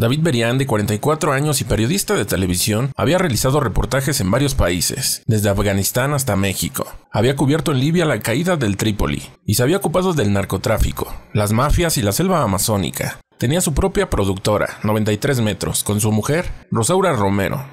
David Berian, de 44 años y periodista de televisión, había realizado reportajes en varios países, desde Afganistán hasta México. Había cubierto en Libia la caída del Trípoli y se había ocupado del narcotráfico, las mafias y la selva amazónica. Tenía su propia productora, 93 metros, con su mujer, Rosaura Romero,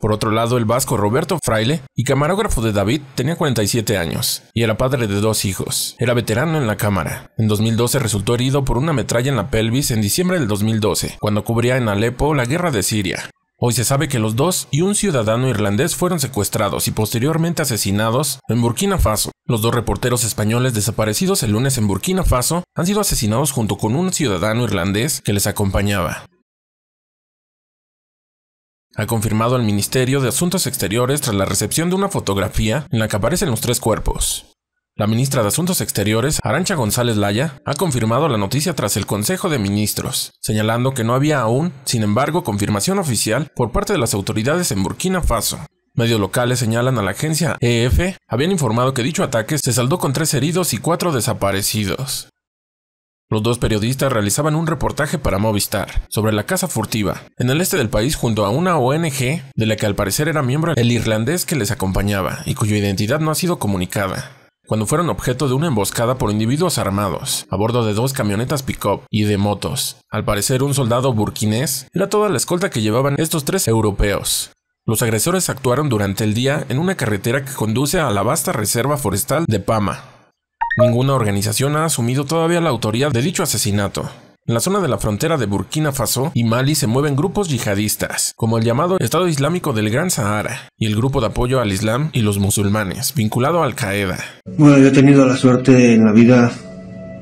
por otro lado, el vasco Roberto Fraile y camarógrafo de David tenía 47 años y era padre de dos hijos. Era veterano en la cámara. En 2012 resultó herido por una metralla en la pelvis en diciembre del 2012, cuando cubría en Alepo la guerra de Siria. Hoy se sabe que los dos y un ciudadano irlandés fueron secuestrados y posteriormente asesinados en Burkina Faso. Los dos reporteros españoles desaparecidos el lunes en Burkina Faso han sido asesinados junto con un ciudadano irlandés que les acompañaba ha confirmado el Ministerio de Asuntos Exteriores tras la recepción de una fotografía en la que aparecen los tres cuerpos. La ministra de Asuntos Exteriores, Arancha González Laya, ha confirmado la noticia tras el Consejo de Ministros, señalando que no había aún, sin embargo, confirmación oficial por parte de las autoridades en Burkina Faso. Medios locales señalan a la agencia EF, habían informado que dicho ataque se saldó con tres heridos y cuatro desaparecidos. Los dos periodistas realizaban un reportaje para Movistar sobre la casa furtiva en el este del país junto a una ONG de la que al parecer era miembro el irlandés que les acompañaba y cuya identidad no ha sido comunicada. Cuando fueron objeto de una emboscada por individuos armados a bordo de dos camionetas pick-up y de motos, al parecer un soldado burkinés era toda la escolta que llevaban estos tres europeos. Los agresores actuaron durante el día en una carretera que conduce a la vasta reserva forestal de Pama, Ninguna organización ha asumido todavía la autoridad de dicho asesinato. En la zona de la frontera de Burkina Faso y Mali se mueven grupos yihadistas, como el llamado Estado Islámico del Gran Sahara y el Grupo de Apoyo al Islam y los Musulmanes, vinculado a Al Qaeda. Bueno, yo he tenido la suerte en la vida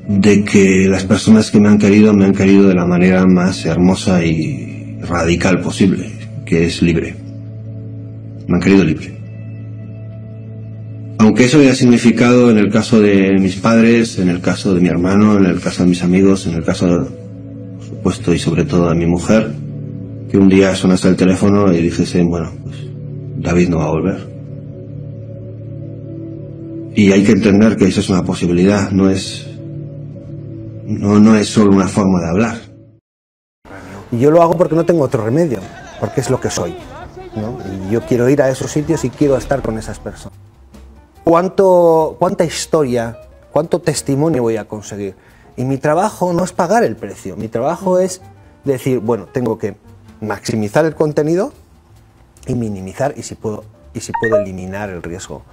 de que las personas que me han querido me han querido de la manera más hermosa y radical posible, que es libre. Me han querido libre. Aunque eso haya significado en el caso de mis padres, en el caso de mi hermano, en el caso de mis amigos, en el caso, por supuesto, y sobre todo de mi mujer, que un día sonase el teléfono y dijese, bueno, pues David no va a volver. Y hay que entender que eso es una posibilidad, no es, no, no es solo una forma de hablar. Y yo lo hago porque no tengo otro remedio, porque es lo que soy. Y yo quiero ir a esos sitios y quiero estar con esas personas cuánto, cuánta historia, cuánto testimonio voy a conseguir. Y mi trabajo no es pagar el precio, mi trabajo es decir, bueno, tengo que maximizar el contenido y minimizar y si puedo, y si puedo eliminar el riesgo.